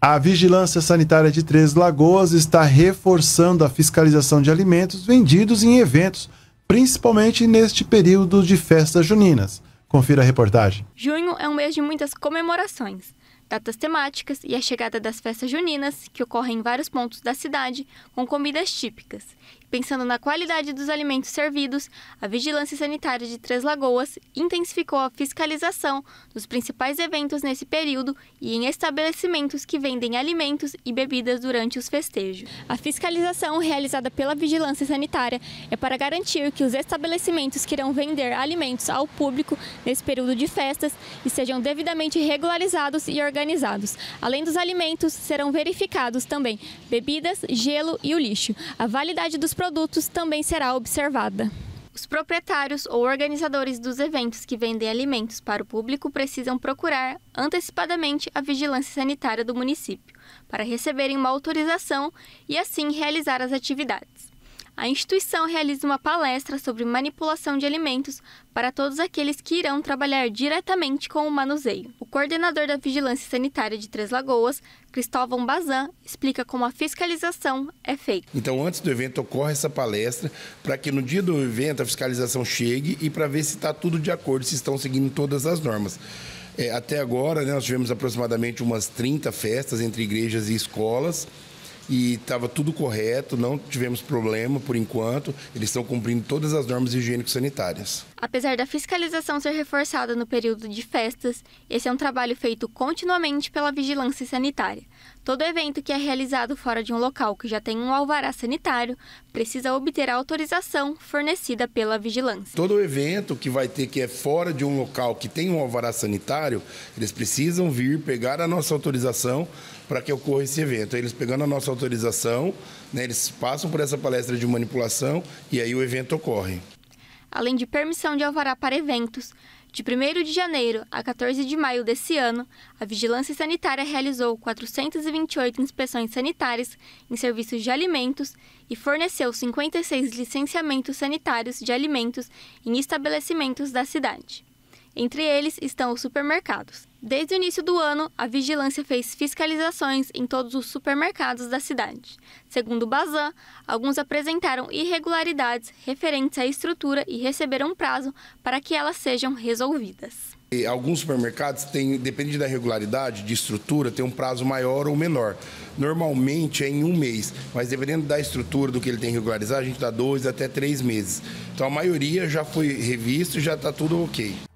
A Vigilância Sanitária de Três Lagoas está reforçando a fiscalização de alimentos vendidos em eventos, principalmente neste período de festas juninas. Confira a reportagem. Junho é um mês de muitas comemorações, datas temáticas e a chegada das festas juninas, que ocorrem em vários pontos da cidade, com comidas típicas. Pensando na qualidade dos alimentos servidos, a Vigilância Sanitária de Três Lagoas intensificou a fiscalização dos principais eventos nesse período e em estabelecimentos que vendem alimentos e bebidas durante os festejos. A fiscalização realizada pela Vigilância Sanitária é para garantir que os estabelecimentos que irão vender alimentos ao público nesse período de festas estejam devidamente regularizados e organizados. Além dos alimentos, serão verificados também bebidas, gelo e o lixo. A validade dos produtos também será observada. Os proprietários ou organizadores dos eventos que vendem alimentos para o público precisam procurar antecipadamente a vigilância sanitária do município para receberem uma autorização e assim realizar as atividades a instituição realiza uma palestra sobre manipulação de alimentos para todos aqueles que irão trabalhar diretamente com o manuseio. O coordenador da Vigilância Sanitária de Três Lagoas, Cristóvão Bazan, explica como a fiscalização é feita. Então, antes do evento, ocorre essa palestra para que no dia do evento a fiscalização chegue e para ver se está tudo de acordo, se estão seguindo todas as normas. É, até agora, né, nós tivemos aproximadamente umas 30 festas entre igrejas e escolas e estava tudo correto, não tivemos problema por enquanto. Eles estão cumprindo todas as normas higiênico-sanitárias. Apesar da fiscalização ser reforçada no período de festas, esse é um trabalho feito continuamente pela vigilância sanitária. Todo evento que é realizado fora de um local que já tem um alvará sanitário precisa obter a autorização fornecida pela vigilância. Todo evento que vai ter que é fora de um local que tem um alvará sanitário, eles precisam vir pegar a nossa autorização para que ocorra esse evento. Eles pegando a nossa autorização, né, eles passam por essa palestra de manipulação e aí o evento ocorre. Além de permissão de alvará para eventos, de 1 de janeiro a 14 de maio desse ano, a Vigilância Sanitária realizou 428 inspeções sanitárias em serviços de alimentos e forneceu 56 licenciamentos sanitários de alimentos em estabelecimentos da cidade. Entre eles estão os supermercados. Desde o início do ano, a vigilância fez fiscalizações em todos os supermercados da cidade. Segundo o Bazan, alguns apresentaram irregularidades referentes à estrutura e receberam prazo para que elas sejam resolvidas. E alguns supermercados têm, depende da regularidade, de estrutura, tem um prazo maior ou menor. Normalmente é em um mês, mas dependendo da estrutura do que ele tem que regularizar, a gente dá dois até três meses. Então a maioria já foi revisto e já está tudo ok.